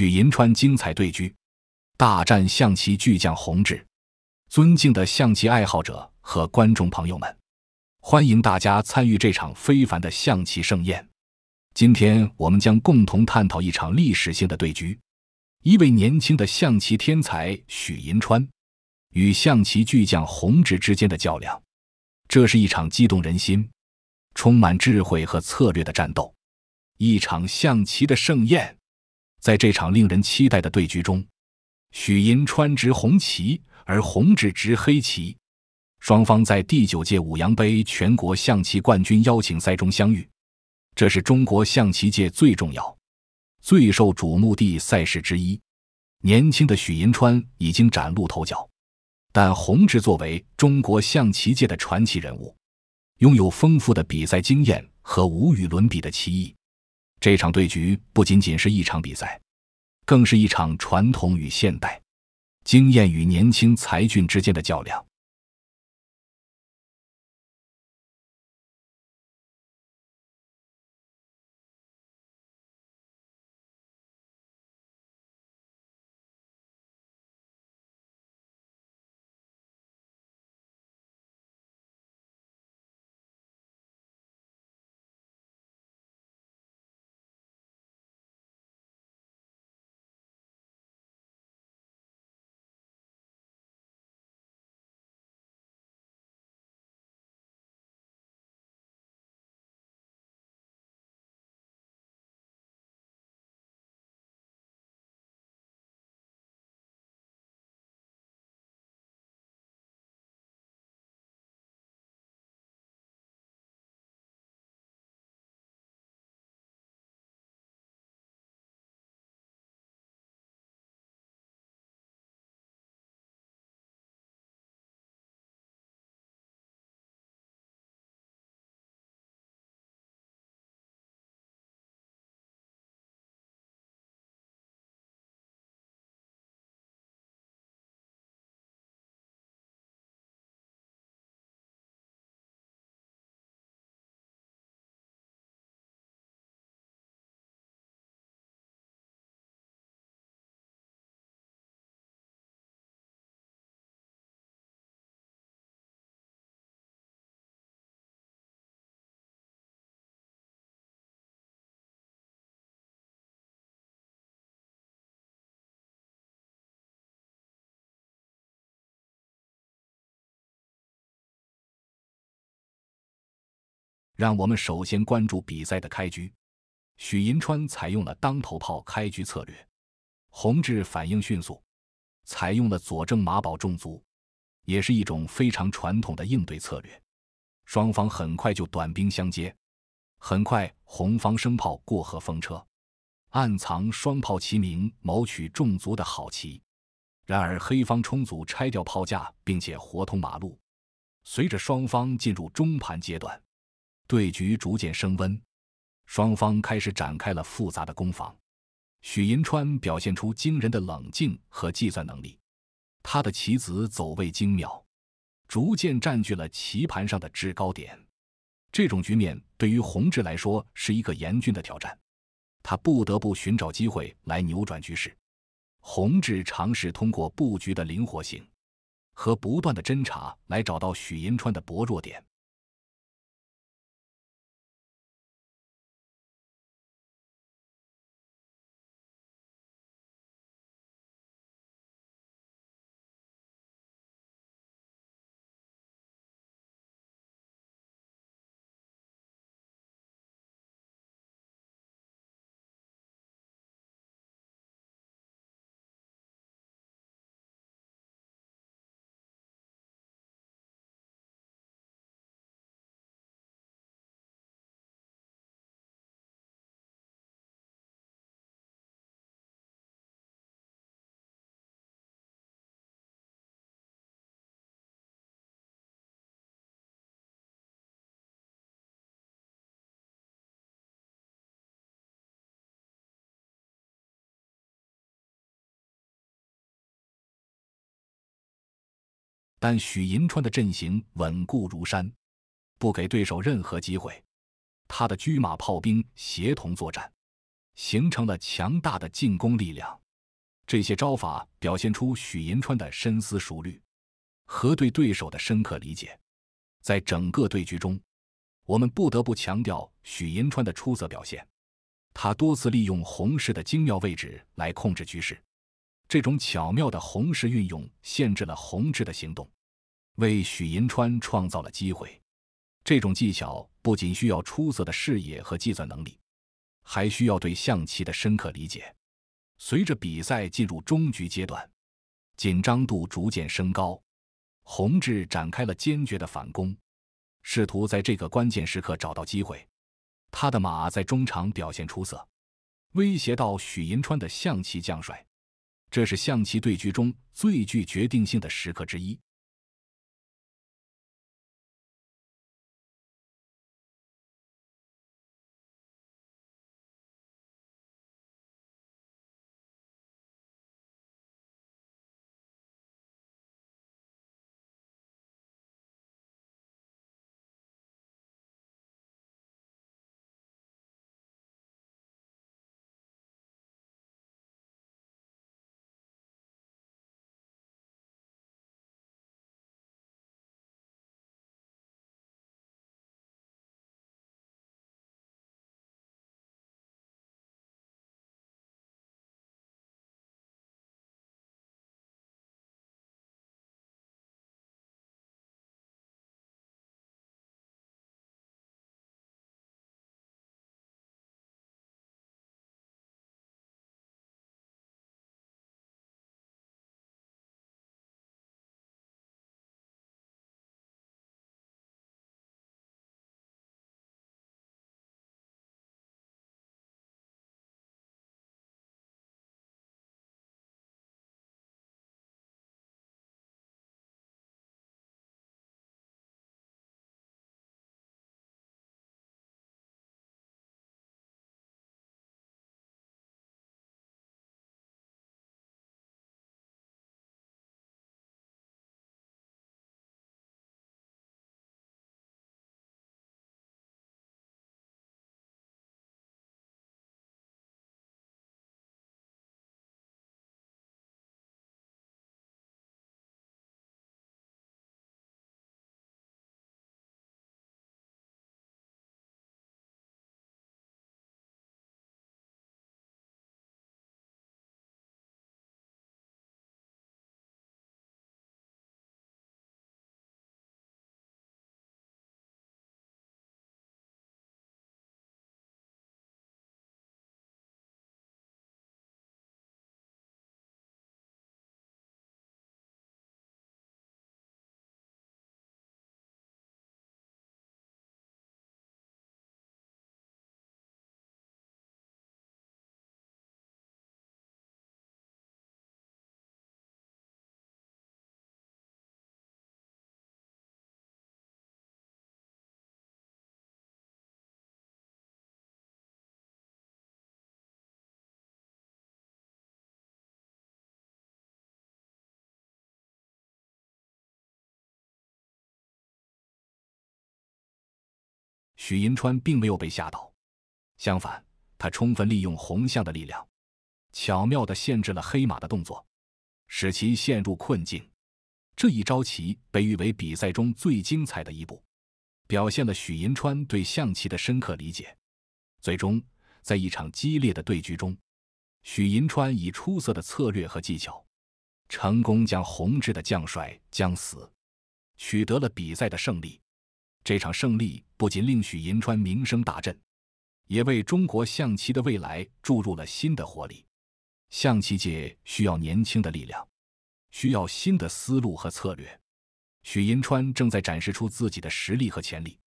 许银川精彩对局，大战象棋巨将洪志。尊敬的象棋爱好者和观众朋友们，欢迎大家参与这场非凡的象棋盛宴。今天，我们将共同探讨一场历史性的对局：一位年轻的象棋天才许银川与象棋巨将洪志之间的较量。这是一场激动人心、充满智慧和策略的战斗，一场象棋的盛宴。在这场令人期待的对局中，许银川执红棋，而红智执黑棋。双方在第九届五羊杯全国象棋冠军邀请赛中相遇，这是中国象棋界最重要、最受瞩目的赛事之一。年轻的许银川已经崭露头角，但红智作为中国象棋界的传奇人物，拥有丰富的比赛经验和无与伦比的棋艺。这场对局不仅仅是一场比赛，更是一场传统与现代、经验与年轻才俊之间的较量。让我们首先关注比赛的开局。许银川采用了当头炮开局策略，宏志反应迅速，采用了左正马保重卒，也是一种非常传统的应对策略。双方很快就短兵相接，很快红方升炮过河封车，暗藏双炮齐鸣谋取重卒的好棋。然而黑方冲卒拆掉炮架，并且活通马路。随着双方进入中盘阶段。对局逐渐升温，双方开始展开了复杂的攻防。许银川表现出惊人的冷静和计算能力，他的棋子走位精妙，逐渐占据了棋盘上的制高点。这种局面对于弘治来说是一个严峻的挑战，他不得不寻找机会来扭转局势。弘治尝试通过布局的灵活性和不断的侦查来找到许银川的薄弱点。但许银川的阵型稳固如山，不给对手任何机会。他的车马、炮兵协同作战，形成了强大的进攻力量。这些招法表现出许银川的深思熟虑和对对手的深刻理解。在整个对局中，我们不得不强调许银川的出色表现。他多次利用红势的精妙位置来控制局势。这种巧妙的红石运用限制了弘治的行动，为许银川创造了机会。这种技巧不仅需要出色的视野和计算能力，还需要对象棋的深刻理解。随着比赛进入中局阶段，紧张度逐渐升高，弘治展开了坚决的反攻，试图在这个关键时刻找到机会。他的马在中场表现出色，威胁到许银川的象棋将帅。这是象棋对局中最具决定性的时刻之一。许银川并没有被吓倒，相反，他充分利用红象的力量，巧妙地限制了黑马的动作，使其陷入困境。这一招棋被誉为比赛中最精彩的一步，表现了许银川对象棋的深刻理解。最终，在一场激烈的对局中，许银川以出色的策略和技巧，成功将红智的将帅将死，取得了比赛的胜利。这场胜利不仅令许银川名声大振，也为中国象棋的未来注入了新的活力。象棋界需要年轻的力量，需要新的思路和策略。许银川正在展示出自己的实力和潜力。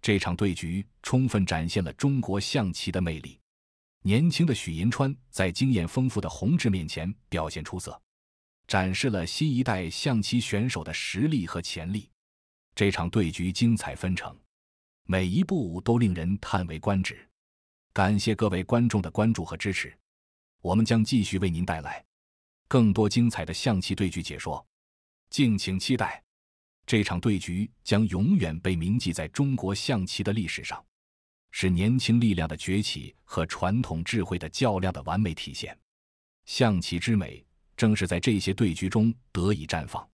这场对局充分展现了中国象棋的魅力。年轻的许银川在经验丰富的洪志面前表现出色，展示了新一代象棋选手的实力和潜力。这场对局精彩纷呈，每一步都令人叹为观止。感谢各位观众的关注和支持，我们将继续为您带来更多精彩的象棋对局解说，敬请期待。这场对局将永远被铭记在中国象棋的历史上，是年轻力量的崛起和传统智慧的较量的完美体现。象棋之美，正是在这些对局中得以绽放。